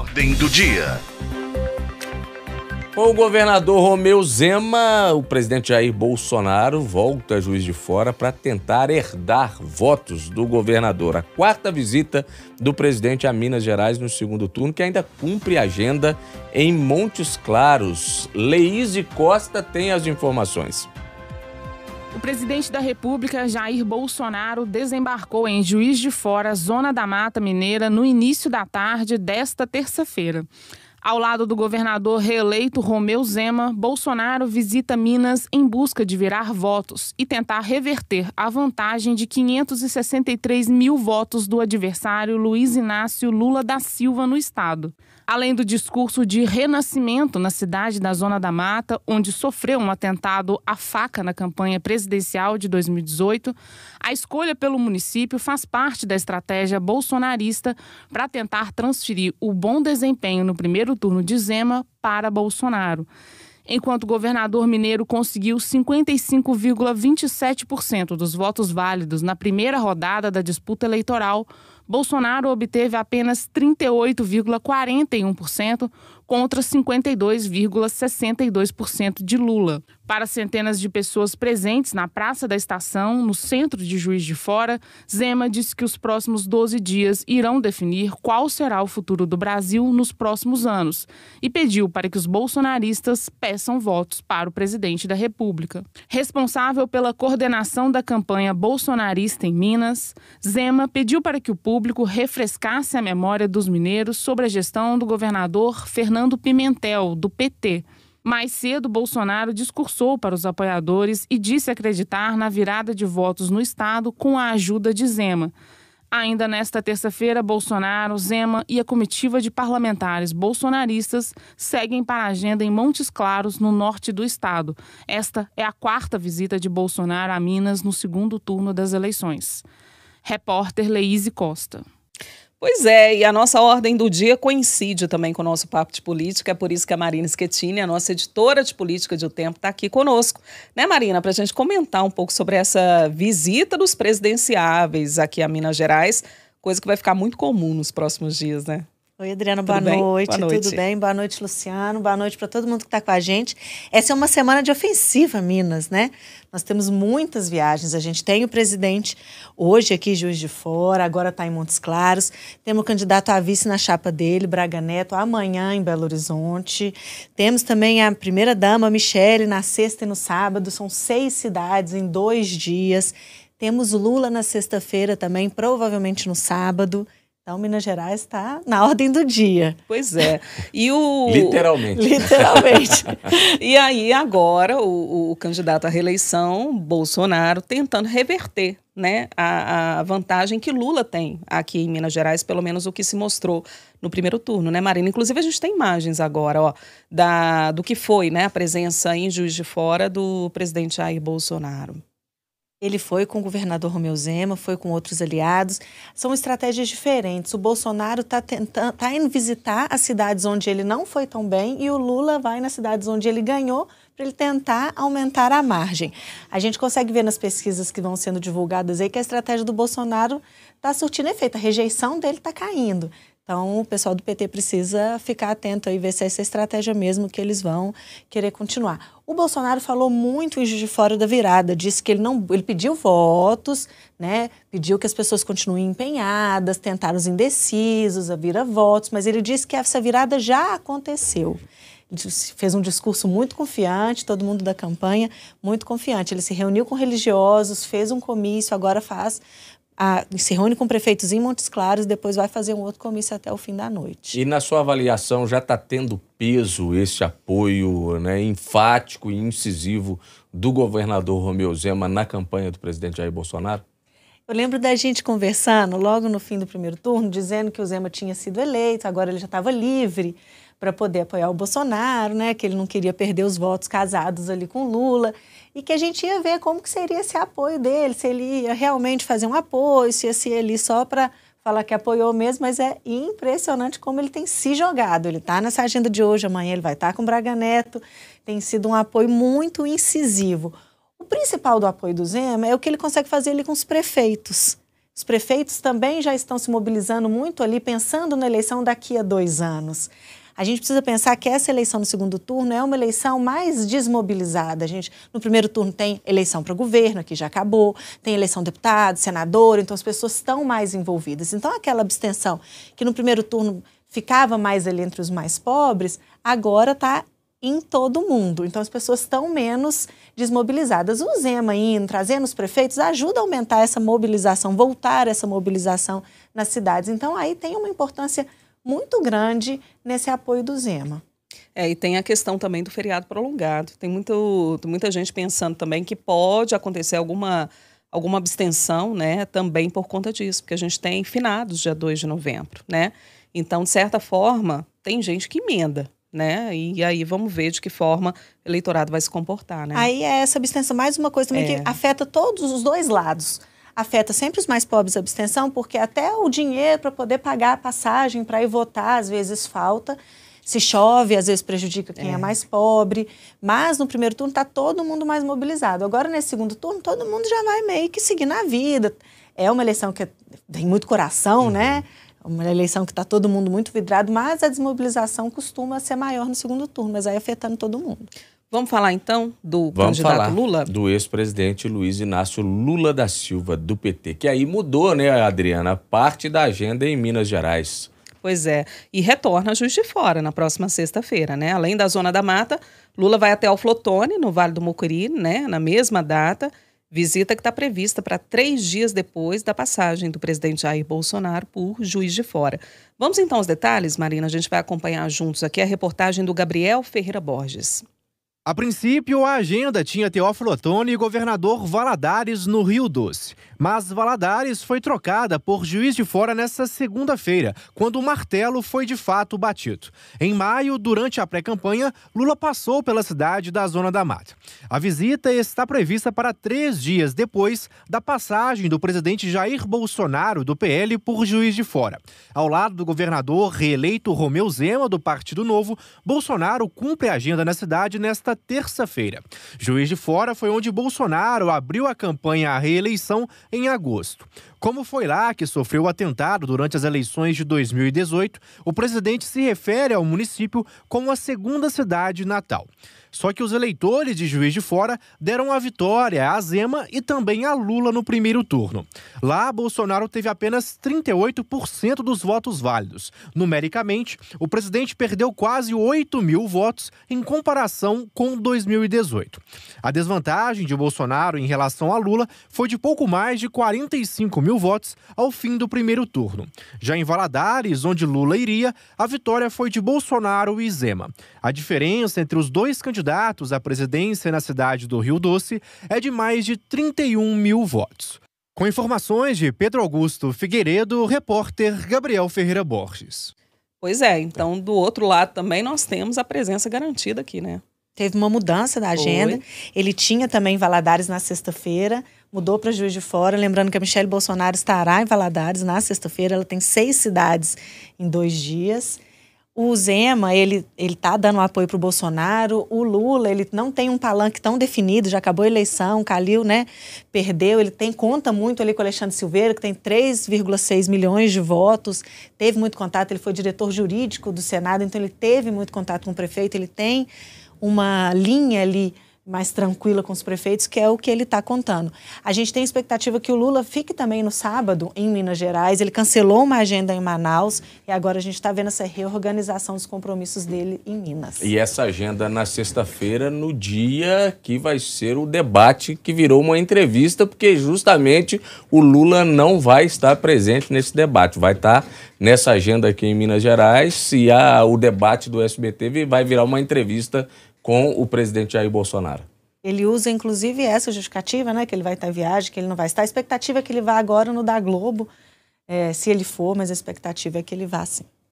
Ordem do dia. O governador Romeu Zema, o presidente Jair Bolsonaro, volta a Juiz de Fora para tentar herdar votos do governador. A quarta visita do presidente a Minas Gerais no segundo turno, que ainda cumpre a agenda em Montes Claros. Leíse Costa tem as informações presidente da República, Jair Bolsonaro, desembarcou em Juiz de Fora, Zona da Mata Mineira, no início da tarde desta terça-feira. Ao lado do governador reeleito Romeu Zema, Bolsonaro visita Minas em busca de virar votos e tentar reverter a vantagem de 563 mil votos do adversário Luiz Inácio Lula da Silva no estado além do discurso de renascimento na cidade da Zona da Mata, onde sofreu um atentado à faca na campanha presidencial de 2018, a escolha pelo município faz parte da estratégia bolsonarista para tentar transferir o bom desempenho no primeiro turno de Zema para Bolsonaro enquanto o governador mineiro conseguiu 55,27% dos votos válidos na primeira rodada da disputa eleitoral, Bolsonaro obteve apenas 38,41% contra 52,62% de Lula. Para centenas de pessoas presentes na Praça da Estação, no centro de Juiz de Fora, Zema disse que os próximos 12 dias irão definir qual será o futuro do Brasil nos próximos anos e pediu para que os bolsonaristas peçam votos para o presidente da República. Responsável pela coordenação da campanha bolsonarista em Minas, Zema pediu para que o público refrescasse a memória dos mineiros sobre a gestão do governador Fernando Pimentel, do PT mais cedo, Bolsonaro discursou para os apoiadores e disse acreditar na virada de votos no Estado com a ajuda de Zema. Ainda nesta terça-feira, Bolsonaro, Zema e a comitiva de parlamentares bolsonaristas seguem para a agenda em Montes Claros, no norte do estado. Esta é a quarta visita de Bolsonaro a Minas no segundo turno das eleições. Repórter Leise Costa. Pois é, e a nossa ordem do dia coincide também com o nosso papo de política, é por isso que a Marina Schettini, a nossa editora de política de O Tempo, está aqui conosco. Né, Marina, para a gente comentar um pouco sobre essa visita dos presidenciáveis aqui a Minas Gerais, coisa que vai ficar muito comum nos próximos dias, né? Oi, Adriano, boa, boa, noite. Tudo bem? Boa noite, Luciano. Boa noite para todo mundo que está com a gente. Essa é uma semana de ofensiva, Minas, né? Nós temos muitas viagens. A gente tem o presidente hoje aqui, Juiz de Fora, agora está em Montes Claros. Temos o candidato a vice na chapa dele, Braga Neto, amanhã em Belo Horizonte. Temos também a primeira-dama, Michele, na sexta e no sábado. São seis cidades em dois dias. Temos Lula na sexta-feira também, provavelmente no sábado. Então, Minas Gerais está na ordem do dia. Pois é. E o... Literalmente. Literalmente. e aí, agora, o, o, candidato à reeleição, Bolsonaro, tentando reverter né, a, a, vantagem que Lula tem aqui em Minas Gerais, pelo menos o que se mostrou no primeiro turno, né, Marina? Inclusive, a gente tem imagens agora ó, da, do que foi né, a presença em Juiz de Fora do presidente Jair Bolsonaro. Ele foi com o governador Romeu Zema, foi com outros aliados. São estratégias diferentes. O Bolsonaro está tá indo visitar as cidades onde ele não foi tão bem e o Lula vai nas cidades onde ele ganhou para ele tentar aumentar a margem. A gente consegue ver nas pesquisas que vão sendo divulgadas aí que a estratégia do Bolsonaro está surtindo efeito. A rejeição dele está caindo. Então, o pessoal do PT precisa ficar atento aí ver se é essa estratégia mesmo que eles vão querer continuar. O Bolsonaro falou muito em Juiz de Fora da virada, disse que ele não, ele pediu votos, né? Pediu que as pessoas continuem empenhadas, tentaram os indecisos, a vira votos, mas ele disse que essa virada já aconteceu. Ele fez um discurso muito confiante, todo mundo da campanha muito confiante. Ele se reuniu com religiosos, fez um comício, agora faz a, se reúne com prefeitos em Montes Claros, depois vai fazer um outro comício até o fim da noite. E na sua avaliação, já está tendo peso esse apoio né, enfático e incisivo do governador Romeu Zema na campanha do presidente Jair Bolsonaro? Eu lembro da gente conversando logo no fim do primeiro turno, dizendo que o Zema tinha sido eleito, agora ele já estava livre para poder apoiar o Bolsonaro, né? Que ele não queria perder os votos casados ali com Lula e que a gente ia ver como que seria esse apoio dele, se ele ia realmente fazer um apoio, se ia ser ali só para falar que apoiou mesmo, mas é impressionante como ele tem se jogado. Ele está nessa agenda de hoje, amanhã ele vai estar tá com o Braga Neto, tem sido um apoio muito incisivo. O principal do apoio do Zema é o que ele consegue fazer ali com os prefeitos. Os prefeitos também já estão se mobilizando muito ali, pensando na eleição daqui a dois anos. A gente precisa pensar que essa eleição no segundo turno é uma eleição mais desmobilizada. A gente, no primeiro turno, tem eleição para governo, que já acabou, tem eleição de deputado, senador, então as pessoas estão mais envolvidas. Então, aquela abstenção que no primeiro turno ficava mais ali entre os mais pobres, agora está em todo mundo. Então as pessoas estão menos desmobilizadas. O Zema indo, trazendo os prefeitos, ajuda a aumentar essa mobilização, voltar essa mobilização nas cidades. Então aí tem uma importância muito grande nesse apoio do Zema. É, e tem a questão também do feriado prolongado. Tem muito, muita gente pensando também que pode acontecer alguma, alguma abstenção, né? Também por conta disso, porque a gente tem finados dia 2 de novembro, né? Então, de certa forma, tem gente que emenda, né? E aí vamos ver de que forma o eleitorado vai se comportar, né? Aí é essa abstenção, mais uma coisa também é. que afeta todos os dois lados afeta sempre os mais pobres a abstenção, porque até o dinheiro para poder pagar a passagem para ir votar às vezes falta. Se chove, às vezes prejudica quem é, é mais pobre. Mas no primeiro turno está todo mundo mais mobilizado. Agora, nesse segundo turno, todo mundo já vai meio que seguir na vida. É uma eleição que é, tem muito coração, né? uhum. né? uma eleição que está todo mundo muito vidrado, mas a desmobilização costuma ser maior no segundo turno, mas aí afetando todo mundo. Vamos falar então do Vamos candidato Lula? Do ex-presidente Luiz Inácio Lula da Silva, do PT, que aí mudou, né, Adriana, parte da agenda em Minas Gerais. Pois é, e retorna a Juiz de Fora na próxima sexta-feira, né? Além da Zona da Mata, Lula vai até o Flotone, no Vale do Mucuri, né, na mesma data, visita que está prevista para três dias depois da passagem do presidente Jair Bolsonaro por Juiz de Fora. Vamos então aos detalhes, Marina, a gente vai acompanhar juntos aqui a reportagem do Gabriel Ferreira Borges. A princípio, a agenda tinha Teófilo Otoni e governador Valadares no Rio Doce. Mas Valadares foi trocada por juiz de fora nesta segunda-feira, quando o martelo foi de fato batido. Em maio, durante a pré-campanha, Lula passou pela cidade da Zona da Mata. A visita está prevista para três dias depois da passagem do presidente Jair Bolsonaro do PL por juiz de fora. Ao lado do governador reeleito Romeu Zema, do Partido Novo, Bolsonaro cumpre a agenda na cidade nesta terça-feira. Juiz de Fora foi onde Bolsonaro abriu a campanha à reeleição em agosto. Como foi lá que sofreu o atentado durante as eleições de 2018, o presidente se refere ao município como a segunda cidade natal. Só que os eleitores de Juiz de Fora deram a vitória a Zema e também a Lula no primeiro turno. Lá, Bolsonaro teve apenas 38% dos votos válidos. Numericamente, o presidente perdeu quase 8 mil votos em comparação com 2018. A desvantagem de Bolsonaro em relação a Lula foi de pouco mais de 45 mil votos ao fim do primeiro turno. Já em Valadares, onde Lula iria, a vitória foi de Bolsonaro e Zema. A diferença entre os dois candidatos candidatos à presidência na cidade do Rio Doce é de mais de 31 mil votos. Com informações de Pedro Augusto Figueiredo, repórter Gabriel Ferreira Borges. Pois é, então do outro lado também nós temos a presença garantida aqui, né? Teve uma mudança da agenda. Foi. Ele tinha também Valadares na sexta-feira, mudou para Juiz de Fora. Lembrando que a Michelle Bolsonaro estará em Valadares na sexta-feira. Ela tem seis cidades em dois dias o Zema, ele, ele tá dando apoio pro Bolsonaro, o Lula, ele não tem um palanque tão definido, já acabou a eleição, o Calil, né, perdeu, ele tem, conta muito ali com o Alexandre Silveira, que tem 3,6 milhões de votos, teve muito contato, ele foi diretor jurídico do Senado, então ele teve muito contato com o prefeito, ele tem uma linha ali mais tranquila com os prefeitos, que é o que ele está contando. A gente tem expectativa que o Lula fique também no sábado em Minas Gerais. Ele cancelou uma agenda em Manaus e agora a gente está vendo essa reorganização dos compromissos dele em Minas. E essa agenda na sexta-feira, no dia que vai ser o debate que virou uma entrevista, porque justamente o Lula não vai estar presente nesse debate, vai estar tá nessa agenda aqui em Minas Gerais e a, o debate do SBT vai virar uma entrevista com o presidente Jair Bolsonaro? Ele usa, inclusive, essa justificativa, né? Que ele vai estar em viagem, que ele não vai estar. A expectativa é que ele vá agora no da Globo, é, se ele for, mas a expectativa é que ele vá, sim.